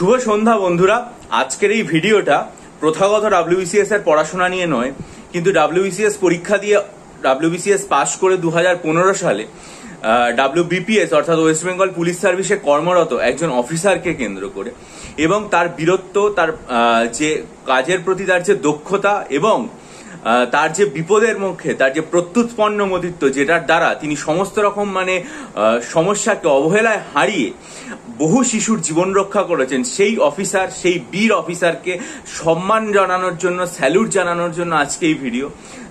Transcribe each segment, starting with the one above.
শুভ সন্ধ্যা বন্ধুরা আজকের এই ভিডিওটা প্রথাগত ডাব্লিউবিসিএস e এর পড়াশোনা নিয়ে নয় কিন্তু ডাব্লিউবিসিএস e পরীক্ষা দিয়ে ডাব্লিউবিসিএস e পাশ করে দু সালে ডাব্লিউবিপিএস অর্থাৎ ওয়েস্ট বেঙ্গল পুলিশ সার্ভিসে কর্মরত একজন অফিসারকে কেন্দ্র করে এবং তার বীরত্ব তার যে কাজের প্রতি তার যে দক্ষতা এবং তার যে বিপদের মুখে তার যে প্রত্যুৎপন্ন মতিত্ব যেটার দ্বারা তিনি সমস্ত রকম মানে সমস্যাকে অবহেলায় হারিয়ে বহু শিশুর জীবন রক্ষা করেছেন সেই অফিসার সেই বীর অফিসারকে সম্মান জানানোর জন্য স্যালুট জানানোর জন্য আজকে এই ভিডিও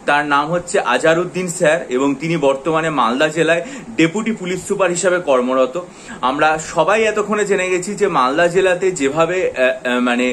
তার নাম হচ্ছে আজারউদ্দিন স্যার এবং তিনি বর্তমানে মালদা জেলায় ডেপুটি পুলিশ সুপার হিসাবে কর্মরত আমরা সবাই এতক্ষণে জেনে গেছি যে মালদা জেলাতে যেভাবে মানে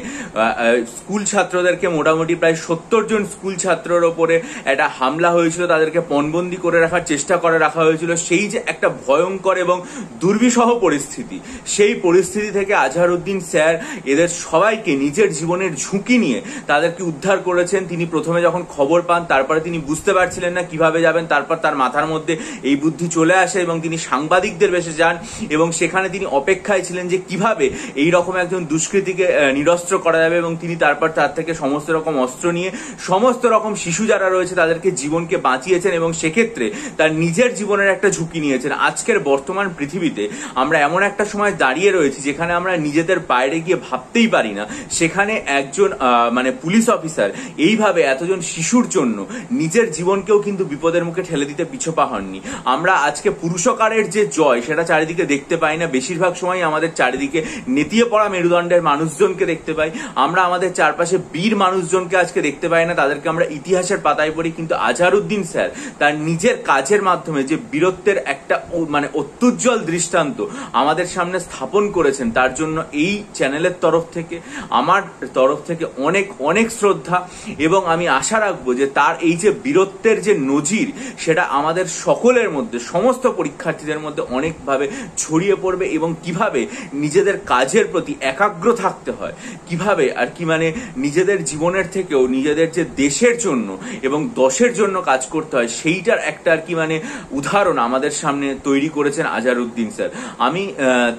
স্কুল ছাত্রদেরকে মোটামুটি প্রায় সত্তর জন স্কুল ছাত্রর ওপরে একটা হামলা হয়েছিল তাদেরকে পণবন্দি করে রাখার চেষ্টা করে রাখা হয়েছিল সেই যে একটা ভয়ঙ্কর এবং দুর্বিষহ পরিস্থিতি সেই পরিস্থিতি থেকে আজহারউদ্দিন স্যার এদের সবাইকে নিজের জীবনের ঝুঁকি নিয়ে তাদেরকে উদ্ধার করেছেন তিনি প্রথমে যখন খবর পান তারপরে তিনি বুঝতে পারছিলেন না কিভাবে যাবেন তারপর তার মাথার মধ্যে এই বুদ্ধি চলে আসে এবং তিনি সাংবাদিকদের বেশে যান এবং সেখানে তিনি অপেক্ষায় ছিলেন যে কিভাবে এই রকম একজন দুষ্কৃতীকে নিরস্ত্র করা যাবে এবং তিনি তারপর তার থেকে সমস্ত রকম অস্ত্র নিয়ে সমস্ত রকম শিশু যারা রয়েছে তাদেরকে জীবনকে বাঁচিয়েছেন এবং সেক্ষেত্রে তার নিজের জীবনের একটা ঝুঁকি নিয়েছেন আজকের বর্তমান পৃথিবীতে আমরা এমন একটা সময় দাঁড়িয়ে রয়েছি যেখানে আমরা নিজেদের বাইরে গিয়ে ভাবতেই পারি না সেখানে একজন মানে পুলিশ অফিসার এইভাবে এতজন শিশুর জন্য নিজের জীবনকেও কিন্তু বিপদের মুখে ঠেলে দিতে পিছপা হননি আমরা আজকে পুরুষকারের যে জয় সেটা চারিদিকে দেখতে পাই না বেশিরভাগ সময় আমাদের চারিদিকে নেতিয়ে পড়া মেরুদণ্ডের মানুষজনকে দেখতে পাই আমরা আমাদের চারপাশে বীর মানুষজনকে আজকে দেখতে পাই না তাদেরকে আমরা ইতিহাসের পাতায় পড়ি কিন্তু আজহারুদ্দিন স্যার তার নিজের কাজের মাধ্যমে যে বীরত্বের একটা মানে অত্যুজ্জ্বল দৃষ্টান্ত আমাদের সামনে স্থাপন করেছেন তার জন্য এই চ্যানেলের তরফ থেকে আমার তরফ থেকে অনেক অনেক শ্রদ্ধা এবং আমি আশা রাখবো যে তার এই যে বীরত্বের যে নজির সেটা আমাদের সকলের মধ্যে সমস্ত পরীক্ষার্থীদের মধ্যে অনেকভাবে ছড়িয়ে পড়বে এবং কিভাবে নিজেদের কাজের প্রতি একাগ্র থাকতে হয় কিভাবে আর কি মানে নিজেদের জীবনের থেকেও নিজেদের যে দেশের জন্য এবং দশের জন্য কাজ করতে হয় সেইটার একটা আর কি মানে উদাহরণ আমাদের সামনে তৈরি করেছেন আজারউদ্দিন স্যার আমি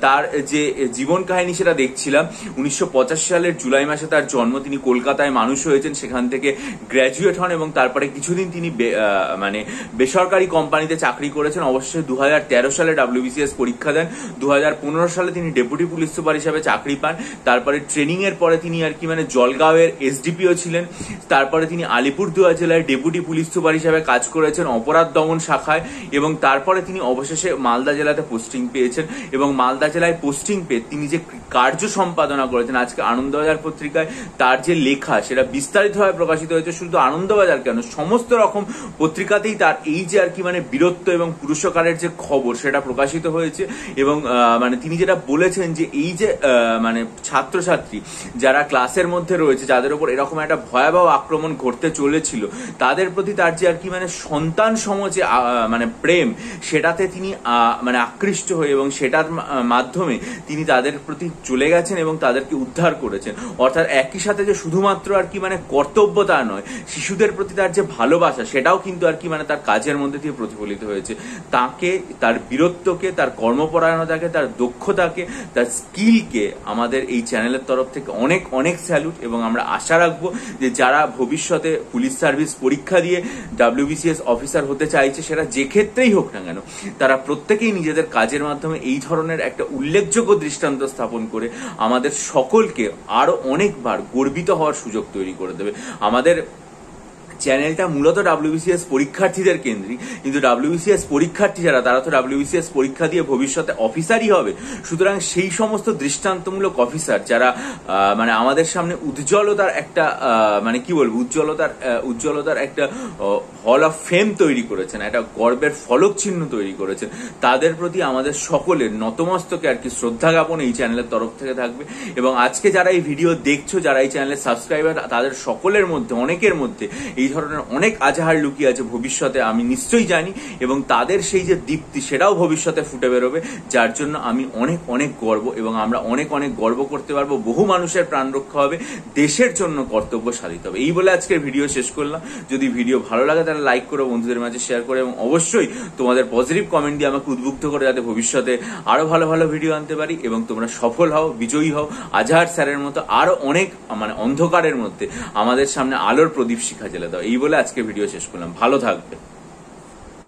তার যে জীবন কাহিনী সেটা দেখছিলাম উনিশশো সালের জুলাই মাসে তার জন্ম তিনি কলকাতায় মানুষ হয়েছেন সেখান থেকে গ্র্যাজুয়েট হন এবং তারপরে কিছুদিন তিনি মানে বেসরকারি কোম্পানিতে চাকরি করেছেন অবশেষে দু সালে ডাব্লিউবিসিএস পরীক্ষা দেন দু সালে তিনি ডেপুটি পুলিশ সুপার হিসাবে চাকরি পান তারপরে ট্রেনিং এর পরে তিনি আর কি মানে জলগাঁওয়ের এসডিপিও ছিলেন তারপরে তিনি আলিপুরদুয়া জেলায় ডেপুটি পুলিশ সুপার হিসাবে কাজ করেছেন অপরাধ দমন শাখায় এবং তারপরে তিনি অবশেষে মালদা জেলাতে পোস্টিং পেয়েছেন এবং মালদা জেলায় পোস্টিং পেয়ে তিনি যে কার্য সম্পাদনা করেছেন আজকে আনন্দবাজার পত্রিকায় তার যে লেখা সেটা বিস্তারিতভাবে প্রকাশিত হয়েছে শুধু আনন্দবাজার কেন সমস্ত রকম পত্রিকাতেই তার এই যে আর কি মানে বীরত্ব এবং পুরস্কারের যে খবর সেটা প্রকাশিত হয়েছে এবং মানে তিনি যেটা বলেছেন যে এই যে মানে ছাত্রছাত্রী যারা ক্লাসের মধ্যে রয়েছে যাদের উপর এরকম একটা ভয়াবহ আক্রমণ ঘটতে চলেছিল তাদের প্রতি তার যে আর কি মানে সন্তান সম যে মানে প্রেম সেটাতে তিনি মানে আকৃষ্ট হয়ে এবং সেটার মাধ্যমে তিনি তাদের প্রতি চলে গেছেন এবং তাদেরকে উদ্ধার করেছেন অর্থাৎ একই সাথে যে শুধুমাত্র আর কি মানে কর্তব্য তা নয় শিশুদের প্রতি তার যে ভালোবাসা সেটাও কিন্তু আর কি মানে তার কাজের মধ্যে দিয়ে প্রতিফলিত হয়েছে তাকে তার বীরত্বকে তার কর্মপরায়ণতাকে তার দক্ষতাকে তার স্কিলকে আমাদের এই চ্যানেলের তরফ থেকে অনেক অনেক স্যালুট এবং আমরা আশা রাখবো যে যারা ভবিষ্যতে পুলিশ সার্ভিস পরীক্ষা দিয়ে ডাব্লিউবিসিএস অফিসার হতে চাইছে সেটা যে ক্ষেত্রেই হোক না কেন তারা প্রত্যেকেই নিজেদের কাজের মাধ্যমে এই ধরনের একটা উল্লেখযোগ্য দৃষ্টান্ত স্থাপন করে আমাদের সকলকে আরও অনেকবার গর্বিত হওয়ার সুযোগ তৈরি করে দেবে আমাদের চ্যানেলটা মূলত ডাব্লিউবিসিএস পরীক্ষার্থীদের কেন্দ্রিক কিন্তু ডাব্লিউবিসিএস পরীক্ষার্থী যারা তারা তো ডাব্লিউবিসিএস পরীক্ষা দিয়ে ভবিষ্যতে অফিসারই হবে সুতরাং সেই সমস্ত দৃষ্টান্তমূলক অফিসার যারা মানে আমাদের সামনে উজ্জ্বলতার একটা মানে কি বলবো উজ্জ্বলতার উজ্জ্বলতার একটা হল অফ ফেম তৈরি করেছেন একটা গর্বের ফলক চিহ্ন তৈরি করেছেন তাদের প্রতি আমাদের সকলের নতমস্তকে আর কি শ্রদ্ধা জ্ঞাপন এই চ্যানেলের তরফ থেকে থাকবে এবং আজকে যারা এই ভিডিও দেখছো যারা এই চ্যানেলের সাবস্ক্রাইবার তাদের সকলের মধ্যে অনেকের মধ্যে এই এই ধরনের অনেক আজাহার লুকিয়ে আছে ভবিষ্যতে আমি নিশ্চয়ই জানি এবং তাদের সেই যে দীপ্তি সেটাও ভবিষ্যতে ফুটে বেরোবে যার জন্য আমি অনেক অনেক গর্ব এবং আমরা অনেক অনেক গর্ব করতে পারবো বহু মানুষের প্রাণ রক্ষা হবে দেশের জন্য কর্তব্য সাধিত হবে এই বলে আজকের ভিডিও শেষ করলাম যদি ভিডিও ভালো লাগে তাহলে লাইক করো বন্ধুদের মাঝে শেয়ার করে এবং অবশ্যই তোমাদের পজিটিভ কমেন্ট দিয়ে আমাকে উদ্বুদ্ধ করে যাতে ভবিষ্যতে আরও ভালো ভালো ভিডিও আনতে পারি এবং তোমরা সফল হও বিজয়ী হও আজহার স্যারের মতো আরও অনেক মানে অন্ধকারের মধ্যে আমাদের সামনে আলোর প্রদীপ শিখা জেলে দাও এই বলে আজকে ভিডিও শেষ করলাম ভালো থাকবে